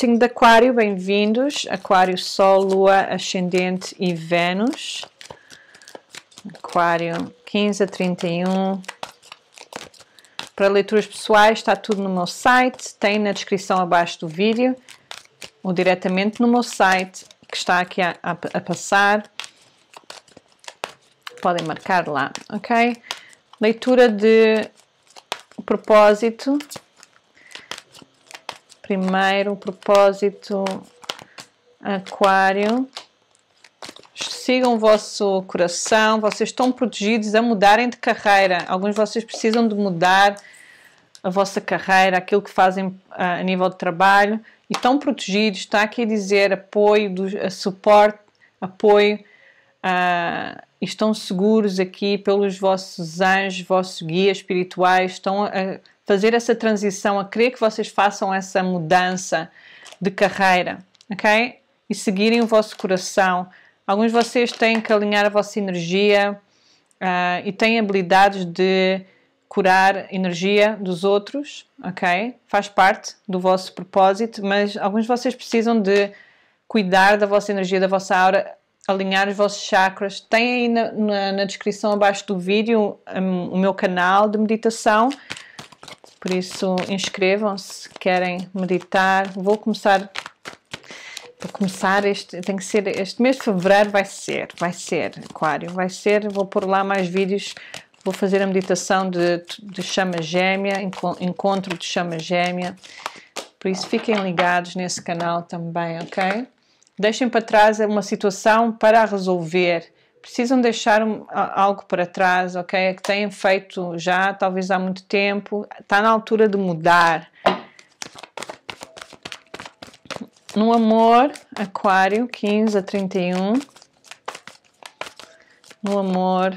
signo de Aquário, bem-vindos. Aquário, Sol, Lua, Ascendente e Vênus. Aquário, 15 a 31. Para leituras pessoais, está tudo no meu site. Tem na descrição abaixo do vídeo ou diretamente no meu site que está aqui a, a, a passar. Podem marcar lá, ok? Leitura de propósito primeiro o propósito aquário. Sigam o vosso coração, vocês estão protegidos a mudarem de carreira. Alguns de vocês precisam de mudar a vossa carreira, aquilo que fazem ah, a nível de trabalho e estão protegidos. Está aqui a dizer apoio, do, suporte, apoio. Uh, estão seguros aqui pelos vossos anjos, vossos guias espirituais, estão a fazer essa transição, a querer que vocês façam essa mudança de carreira, ok? E seguirem o vosso coração. Alguns de vocês têm que alinhar a vossa energia uh, e têm habilidades de curar energia dos outros, ok? Faz parte do vosso propósito, mas alguns de vocês precisam de cuidar da vossa energia, da vossa aura, alinhar os vossos chakras, tem aí na, na, na descrição abaixo do vídeo um, o meu canal de meditação. Por isso, inscrevam-se se querem meditar. Vou começar para começar este tem que ser este mês de fevereiro vai ser, vai ser, aquário, vai ser, vou pôr lá mais vídeos. Vou fazer a meditação de, de chama gêmea, encontro de chama gêmea. Por isso, fiquem ligados nesse canal também, ok? deixem para trás uma situação para resolver. Precisam deixar algo para trás, ok? É que têm feito já, talvez há muito tempo. Está na altura de mudar. No amor, Aquário, 15 a 31. No amor,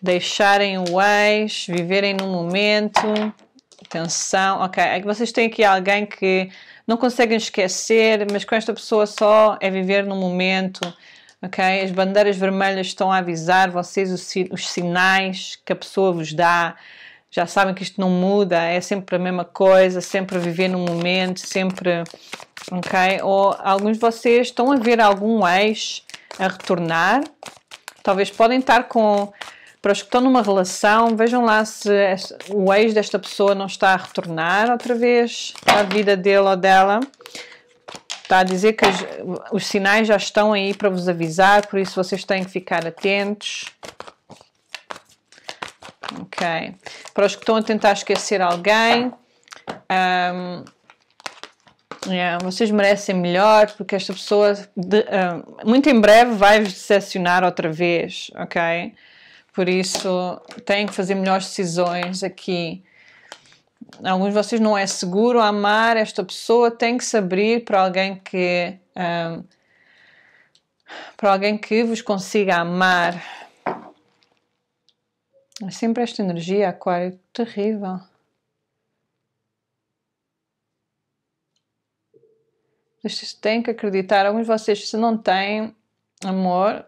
deixarem o ex, viverem no momento, atenção. Ok, é que vocês têm aqui alguém que não conseguem esquecer, mas com esta pessoa só é viver no momento. Ok, as bandeiras vermelhas estão a avisar vocês os, os sinais que a pessoa vos dá. Já sabem que isto não muda, é sempre a mesma coisa, sempre viver no momento, sempre. Ok, ou alguns de vocês estão a ver algum ex a retornar. Talvez podem estar com para os que estão numa relação, vejam lá se o ex desta pessoa não está a retornar outra vez à vida dele ou dela. Está a dizer que os sinais já estão aí para vos avisar, por isso vocês têm que ficar atentos. Ok. Para os que estão a tentar esquecer alguém, um, yeah, é, vocês merecem melhor, porque esta pessoa de, um, muito em breve vai-vos decepcionar outra vez, ok? Por isso, têm que fazer melhores decisões aqui. Alguns de vocês não é seguro amar esta pessoa, tem que se abrir para alguém que. Um, para alguém que vos consiga amar. É sempre esta energia, Aquário, terrível. Vocês têm que acreditar. Alguns de vocês, se não têm amor,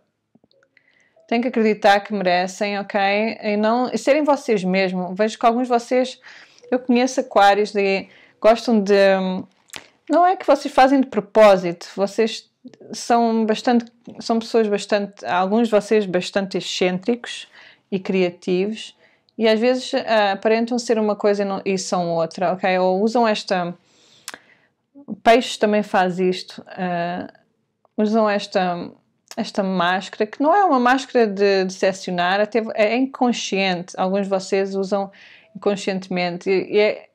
têm que acreditar que merecem, ok? E, não, e serem vocês mesmo. Vejo que alguns de vocês, eu conheço aquários de gostam de. Não é que vocês fazem de propósito, vocês são bastante. São pessoas bastante. Alguns de vocês bastante excêntricos e criativos e às vezes uh, aparentam ser uma coisa e, não, e, são outra, ok? Ou usam esta. Peixes também faz isto. Uh, usam esta esta máscara, que não é uma máscara de decepcionar, até é inconsciente. Alguns de vocês usam inconscientemente. E, é,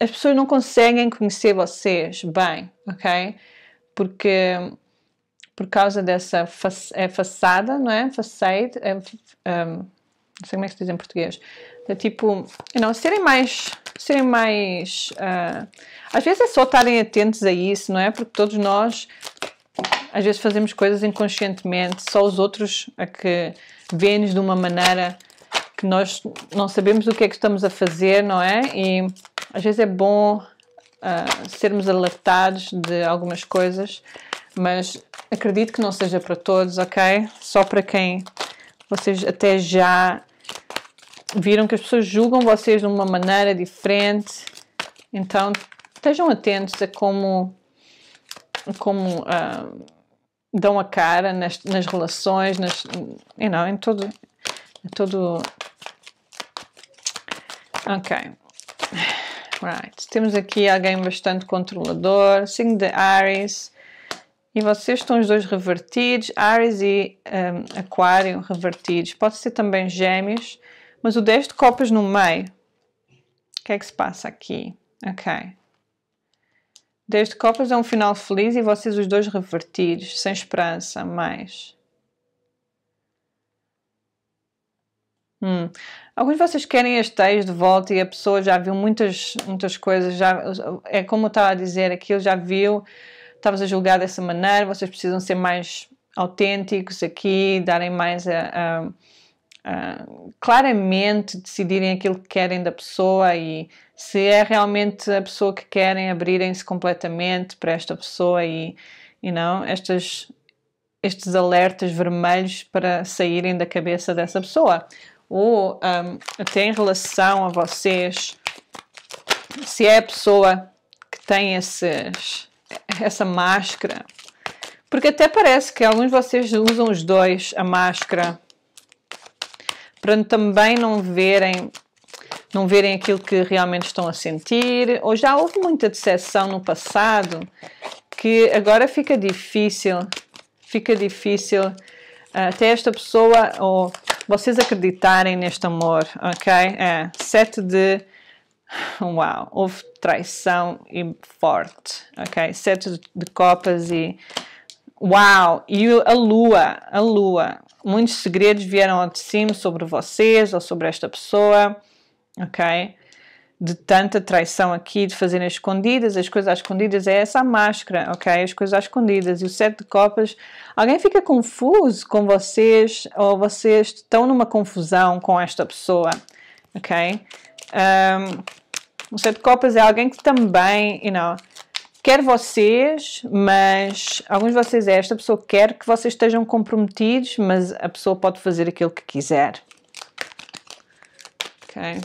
as pessoas não conseguem conhecer vocês bem, ok? Porque por causa dessa fa é façada, não é? Façade, é, um, não sei como é que se diz em português. É tipo, é não, serem mais, serem mais, uh, às vezes é só estarem atentos a isso, não é? Porque todos nós às vezes fazemos coisas inconscientemente, só os outros a que vêem-nos de uma maneira que nós não sabemos o que é que estamos a fazer, não é? E às vezes é bom uh, sermos alertados de algumas coisas, mas acredito que não seja para todos, ok? Só para quem vocês até já viram que as pessoas julgam vocês de uma maneira diferente. Então, estejam atentos a como como uh, dão a cara nas, nas relações, nas, you know, em todo, em todo. Ok. Right. Temos aqui alguém bastante controlador, signo de Ares. E vocês estão os dois revertidos, Ares e um, ah, Aquário revertidos. Pode ser também Gêmeos, mas o 10 de Copas no meio. O que é que se passa aqui? Ok. Desde copas é um final feliz e vocês os dois revertidos, sem esperança, mais. Hum. Alguns de vocês querem este texto de volta e a pessoa já viu muitas, muitas coisas, já, é como eu estava a dizer, aquilo já viu, estavas a julgar dessa maneira, vocês precisam ser mais autênticos aqui, darem mais a, a ah, claramente decidirem aquilo que querem da pessoa e se é realmente a pessoa que querem, abrirem-se completamente para esta pessoa e, não, estas, estes alertas vermelhos para saírem da cabeça dessa pessoa. Ou um, ah, até em relação a vocês, se é a pessoa que tem esses, essa máscara, porque até parece que alguns de vocês usam os dois, a máscara para também não verem não verem aquilo que realmente estão a sentir, ou já houve muita decepção no passado que agora fica difícil, fica difícil ah, até esta pessoa ou vocês acreditarem neste amor, ok? É, sete de uau, houve traição e forte, ok? Sete de copas e uau, e a lua, a lua, muitos segredos vieram ao de cima sobre vocês ou sobre esta pessoa, ok? De tanta traição aqui, de fazerem as escondidas, as coisas às escondidas é essa máscara, ok? As coisas às escondidas e o sete de copas. Alguém fica confuso com vocês ou vocês estão numa confusão com esta pessoa, ok? Um, o sete de copas é alguém que também, you know, quer vocês, mas alguns de vocês é esta pessoa quer que vocês estejam comprometidos, mas a pessoa pode fazer aquilo que quiser. Ok.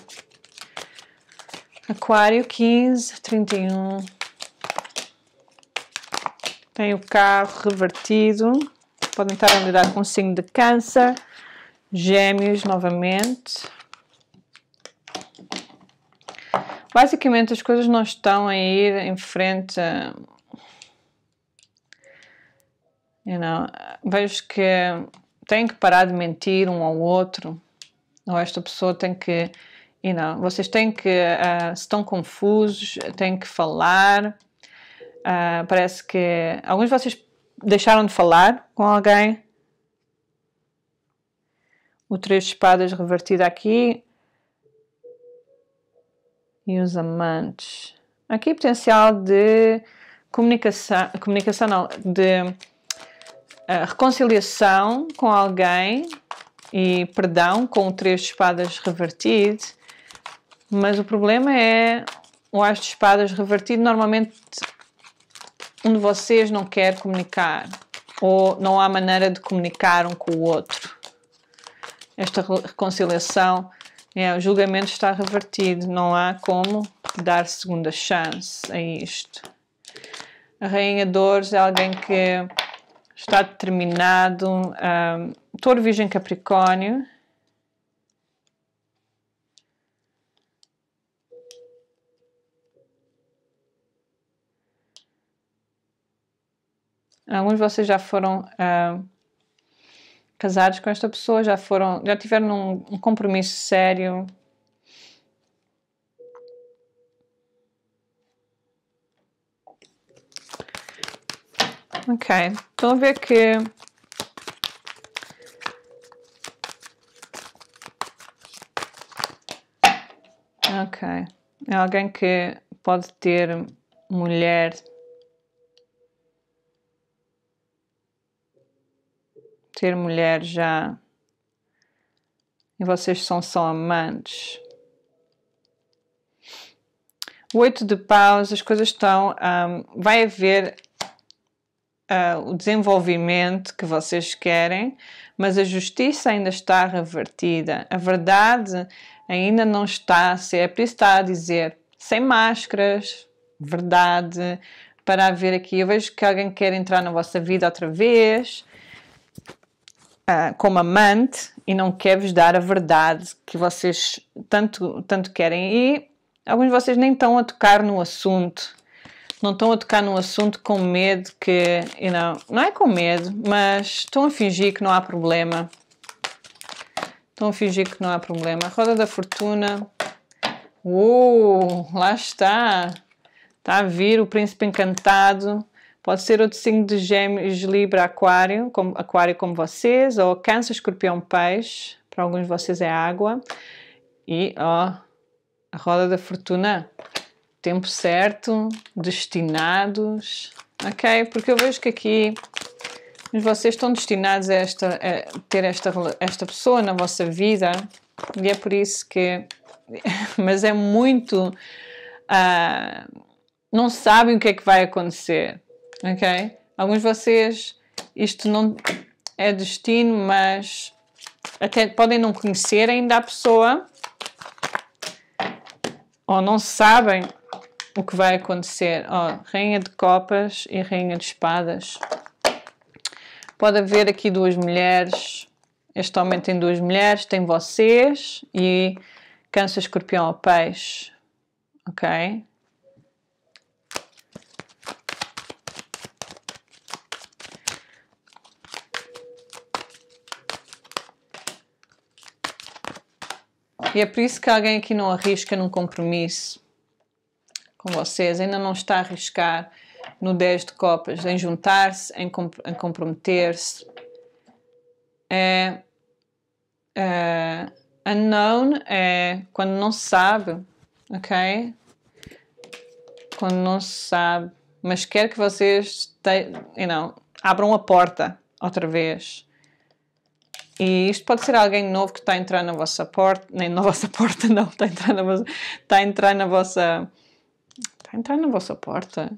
Aquário 15, 31. Tem o carro revertido. Podem estar a lidar com o signo de câncer. Gêmeos novamente. Basicamente, as coisas não estão a ir em frente. You know, vejo que tem que parar de mentir um ao outro. Ou esta pessoa tem que. You know, vocês têm que. Uh, estão confusos, têm que falar. Uh, parece que alguns de vocês deixaram de falar com alguém. O três espadas revertido aqui e os amantes. Aqui potencial de comunicação, comunicação não, de uh, reconciliação com alguém e perdão com o três de espadas revertido. Mas o problema é o as de espadas revertido. Normalmente um de vocês não quer comunicar ou não há maneira de comunicar um com o outro. Esta reconciliação é, o julgamento está revertido, não há como dar segunda chance a isto. A Rainha Dores é alguém que está determinado, um, touro virgem Capricórnio. Alguns de vocês já foram uh, casados com esta pessoa, já foram, já tiveram um, um compromisso sério. Ok, estão a ver que Ok, é alguém que pode ter mulher ter mulher já e vocês são só amantes. O oito de paus, as coisas estão. Um, vai haver uh, o desenvolvimento que vocês querem, mas a justiça ainda está revertida. A verdade ainda não está a ser. É por isso está a dizer sem máscaras, verdade, para haver aqui. Eu vejo que alguém quer entrar na vossa vida outra vez uh, como amante e não quer vos dar a verdade que vocês tanto, tanto querem. E alguns de vocês nem estão a tocar no assunto, não estão a tocar no assunto com medo que. You know, não é com medo, mas estão a fingir que não há problema. Estão a fingir que não há problema. Roda da Fortuna. Uou, uh, lá está. Está a vir o príncipe encantado. Pode ser outro signo de gêmeos, Libra, Aquário, como, Aquário como vocês, ou Câncer, Escorpião, Peixe, para alguns de vocês é água. E, ó, a roda da fortuna, tempo certo, destinados, ok? Porque eu vejo que aqui vocês estão destinados a, esta, a ter esta, esta pessoa na vossa vida e é por isso que. Mas é muito. Uh, não sabem o que é que vai acontecer ok? Alguns de vocês, isto não é destino, mas até podem não conhecer ainda a pessoa ou não sabem o que vai acontecer. Oh, rainha de copas e rainha de espadas. Pode haver aqui duas mulheres. Este homem tem duas mulheres, tem vocês e câncer, escorpião ou peixe. Ok? E é por isso que alguém aqui não arrisca num compromisso com vocês, ainda não está a arriscar no 10 de copas, em juntar-se, em, comp em comprometer-se. É, é, unknown é quando não se sabe, ok? Quando não se sabe, mas quer que vocês you know, abram a porta outra vez e isto pode ser alguém novo que está a entrar na vossa porta, nem na vossa porta, não, está a entrar na vossa. Está a entrar na vossa. Está a entrar na vossa porta?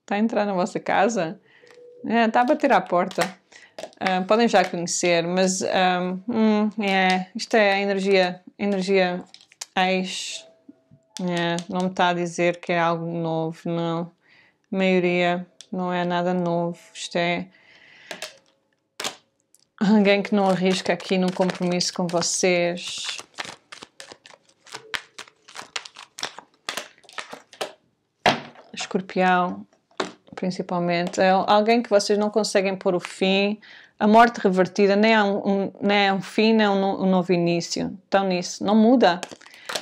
Está a entrar na vossa casa? É, está a bater à porta. Uh, podem já conhecer, mas um, ah, hum, é, isto é a energia, energia ex. É, não me está a dizer que é algo novo, não. A maioria não é nada novo. Isto é Alguém que não arrisca aqui num compromisso com vocês. Escorpião, principalmente. É alguém que vocês não conseguem pôr o fim. A morte revertida nem é um, um nem é um fim, nem é um, um novo início. Estão nisso. Não muda.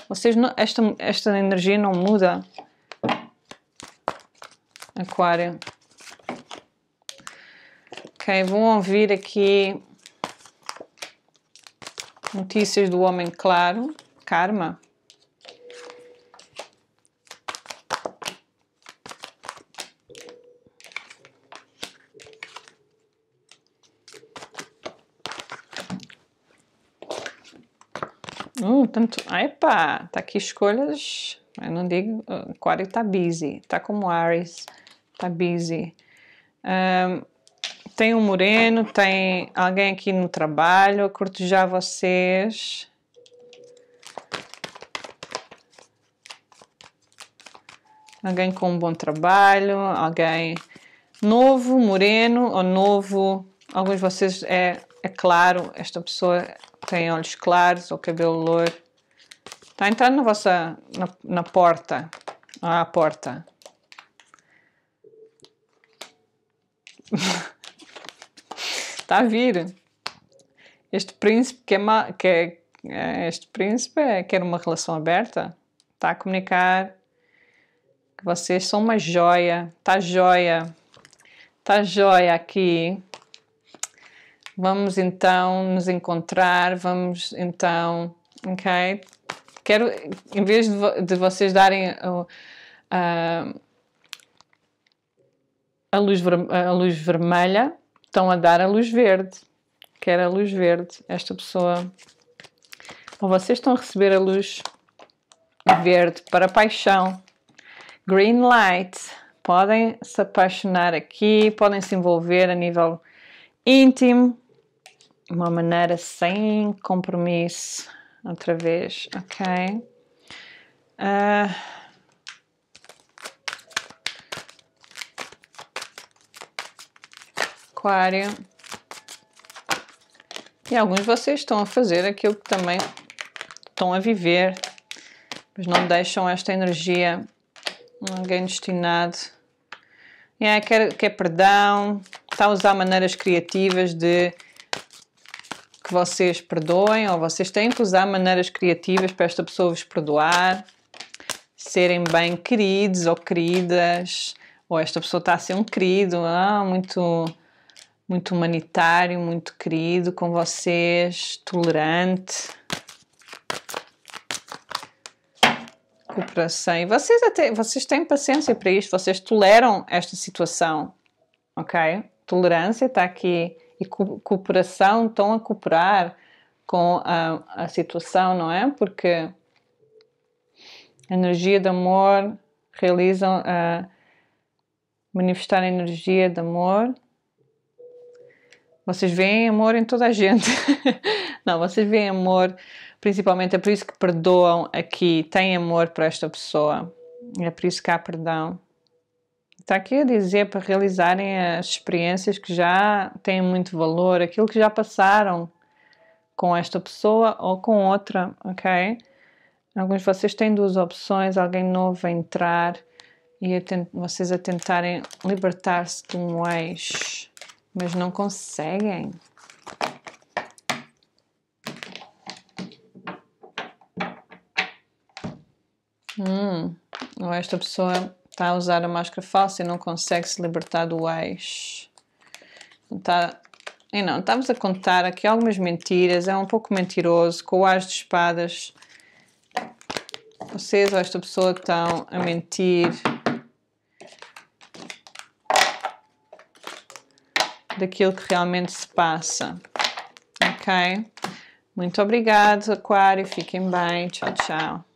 Vocês não, esta, esta energia não muda. Aquário. Ok, vão ouvir aqui notícias do homem claro, karma. Hum, tanto. Epa, tá aqui escolhas. Eu não digo. Aquário tá busy. Tá como Ares. Tá busy. Um, tem um moreno, tem alguém aqui no trabalho a cortejar vocês. Alguém com um bom trabalho, alguém novo, moreno ou novo. Alguns de vocês é, é claro, esta pessoa tem olhos claros ou cabelo loiro. Está entrando na vossa na, na porta, à porta. está a vir. Este príncipe quer, é ma, quer, é, eh, este príncipe é, quer uma relação aberta. Está a comunicar que vocês são uma joia. Está joia. Está joia aqui. Vamos então nos encontrar. Vamos então. Ok? Quero, em vez de, vo de vocês darem. Uh, uh, a luz, a luz vermelha, estão a dar a luz verde. Quer a luz verde. Esta pessoa. Ou vocês estão a receber a luz verde para paixão. Green light. Podem se apaixonar aqui, podem se envolver a nível íntimo, de uma maneira sem compromisso. Outra vez, ok? Uh, E alguns de vocês estão a fazer aquilo que também estão a viver, mas não deixam esta energia alguém destinado. É, ah, quer, quer perdão, está a usar maneiras criativas de que vocês perdoem, ou vocês têm que usar maneiras criativas para esta pessoa vos perdoar, serem bem queridos ou queridas, ou esta pessoa está a ser um querido, ah, muito muito humanitário, muito querido com vocês, tolerante. cooperação E vocês, até, vocês têm paciência para isto, vocês toleram esta situação, ok? Tolerância está aqui e cooperação, estão a cooperar com a, a situação, não é? Porque energia de amor realizam a ah, manifestar a energia de amor vocês veem amor em toda a gente. não, vocês veem amor, principalmente é por isso que perdoam aqui, têm amor para esta pessoa. É por isso que há perdão. Está aqui a dizer para realizarem as experiências que já têm muito valor, aquilo que já passaram com esta pessoa ou com outra, ok? Alguns de vocês têm duas opções: alguém novo a entrar e a vocês a tentarem libertar-se de um ex mas não conseguem. Hum, ou esta pessoa está a usar a máscara falsa e não consegue se libertar do ex. Está, e não, estamos a contar aqui algumas mentiras, é um pouco mentiroso, com o ar de espadas. Vocês ou esta pessoa estão a mentir daquilo que realmente se passa. Ok? Muito obrigada, Aquário. Fiquem bem. Tchau, tchau.